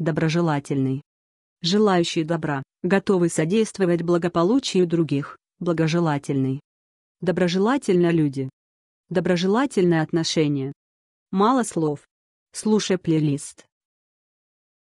доброжелательный. Желающий добра, готовый содействовать благополучию других, благожелательный. Доброжелательно люди. Доброжелательное отношение. Мало слов. Слушай плейлист.